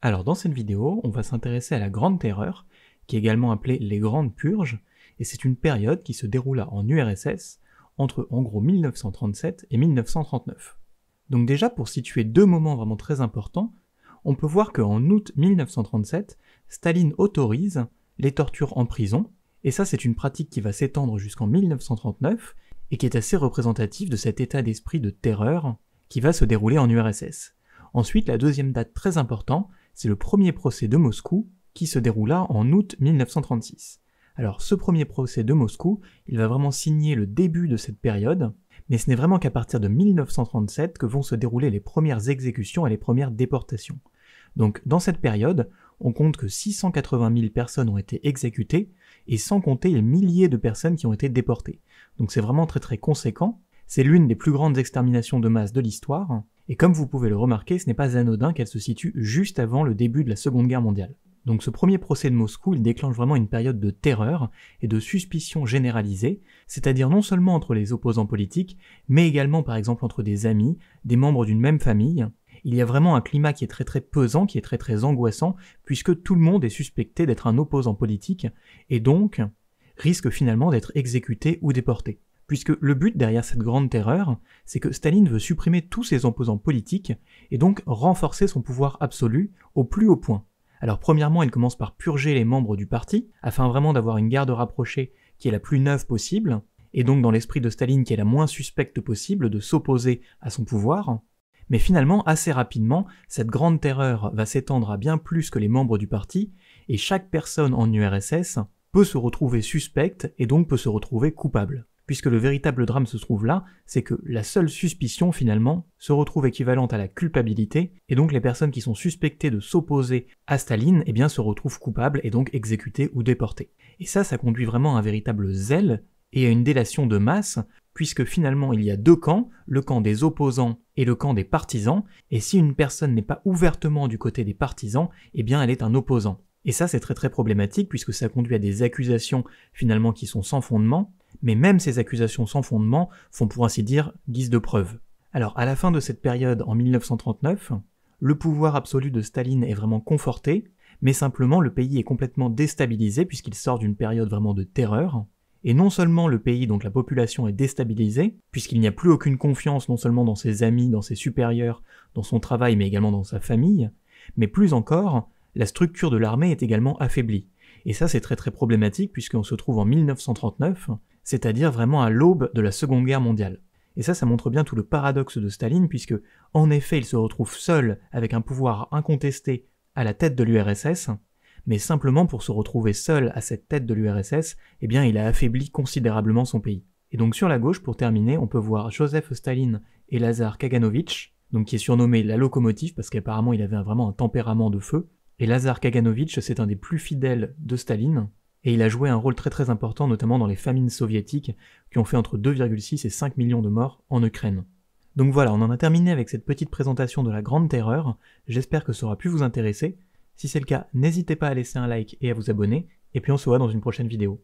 Alors dans cette vidéo, on va s'intéresser à la Grande Terreur, qui est également appelée les Grandes Purges, et c'est une période qui se déroula en URSS entre en gros 1937 et 1939. Donc déjà pour situer deux moments vraiment très importants, on peut voir qu'en août 1937, Staline autorise les tortures en prison, et ça c'est une pratique qui va s'étendre jusqu'en 1939 et qui est assez représentative de cet état d'esprit de terreur qui va se dérouler en URSS. Ensuite, la deuxième date très importante, c'est le premier procès de Moscou qui se déroula en août 1936. Alors ce premier procès de Moscou, il va vraiment signer le début de cette période, mais ce n'est vraiment qu'à partir de 1937 que vont se dérouler les premières exécutions et les premières déportations. Donc dans cette période, on compte que 680 000 personnes ont été exécutées, et sans compter les milliers de personnes qui ont été déportées. Donc c'est vraiment très très conséquent, c'est l'une des plus grandes exterminations de masse de l'histoire, et comme vous pouvez le remarquer, ce n'est pas anodin qu'elle se situe juste avant le début de la Seconde Guerre mondiale. Donc ce premier procès de Moscou, il déclenche vraiment une période de terreur et de suspicion généralisée, c'est-à-dire non seulement entre les opposants politiques, mais également par exemple entre des amis, des membres d'une même famille. Il y a vraiment un climat qui est très très pesant, qui est très très angoissant, puisque tout le monde est suspecté d'être un opposant politique, et donc risque finalement d'être exécuté ou déporté puisque le but derrière cette grande terreur, c'est que Staline veut supprimer tous ses opposants politiques et donc renforcer son pouvoir absolu au plus haut point. Alors premièrement, il commence par purger les membres du parti, afin vraiment d'avoir une garde rapprochée qui est la plus neuve possible, et donc dans l'esprit de Staline qui est la moins suspecte possible de s'opposer à son pouvoir. Mais finalement, assez rapidement, cette grande terreur va s'étendre à bien plus que les membres du parti, et chaque personne en URSS peut se retrouver suspecte et donc peut se retrouver coupable puisque le véritable drame se trouve là, c'est que la seule suspicion finalement se retrouve équivalente à la culpabilité, et donc les personnes qui sont suspectées de s'opposer à Staline, eh bien se retrouvent coupables et donc exécutées ou déportées. Et ça, ça conduit vraiment à un véritable zèle et à une délation de masse, puisque finalement il y a deux camps, le camp des opposants et le camp des partisans, et si une personne n'est pas ouvertement du côté des partisans, eh bien elle est un opposant. Et ça, c'est très très problématique puisque ça conduit à des accusations finalement qui sont sans fondement, mais même ces accusations sans fondement font pour ainsi dire guise de preuve. Alors à la fin de cette période, en 1939, le pouvoir absolu de Staline est vraiment conforté, mais simplement le pays est complètement déstabilisé puisqu'il sort d'une période vraiment de terreur. Et non seulement le pays, donc la population, est déstabilisée, puisqu'il n'y a plus aucune confiance non seulement dans ses amis, dans ses supérieurs, dans son travail, mais également dans sa famille, mais plus encore, la structure de l'armée est également affaiblie. Et ça c'est très très problématique puisqu'on se trouve en 1939, c'est-à-dire vraiment à l'aube de la Seconde Guerre mondiale. Et ça, ça montre bien tout le paradoxe de Staline, puisque, en effet, il se retrouve seul, avec un pouvoir incontesté, à la tête de l'URSS, mais simplement pour se retrouver seul à cette tête de l'URSS, eh bien, il a affaibli considérablement son pays. Et donc, sur la gauche, pour terminer, on peut voir Joseph Staline et Lazar Kaganovich, donc qui est surnommé la locomotive, parce qu'apparemment, il avait vraiment un tempérament de feu, et Lazar Kaganovich, c'est un des plus fidèles de Staline, et il a joué un rôle très très important, notamment dans les famines soviétiques, qui ont fait entre 2,6 et 5 millions de morts en Ukraine. Donc voilà, on en a terminé avec cette petite présentation de la Grande Terreur, j'espère que ça aura pu vous intéresser, si c'est le cas, n'hésitez pas à laisser un like et à vous abonner, et puis on se voit dans une prochaine vidéo.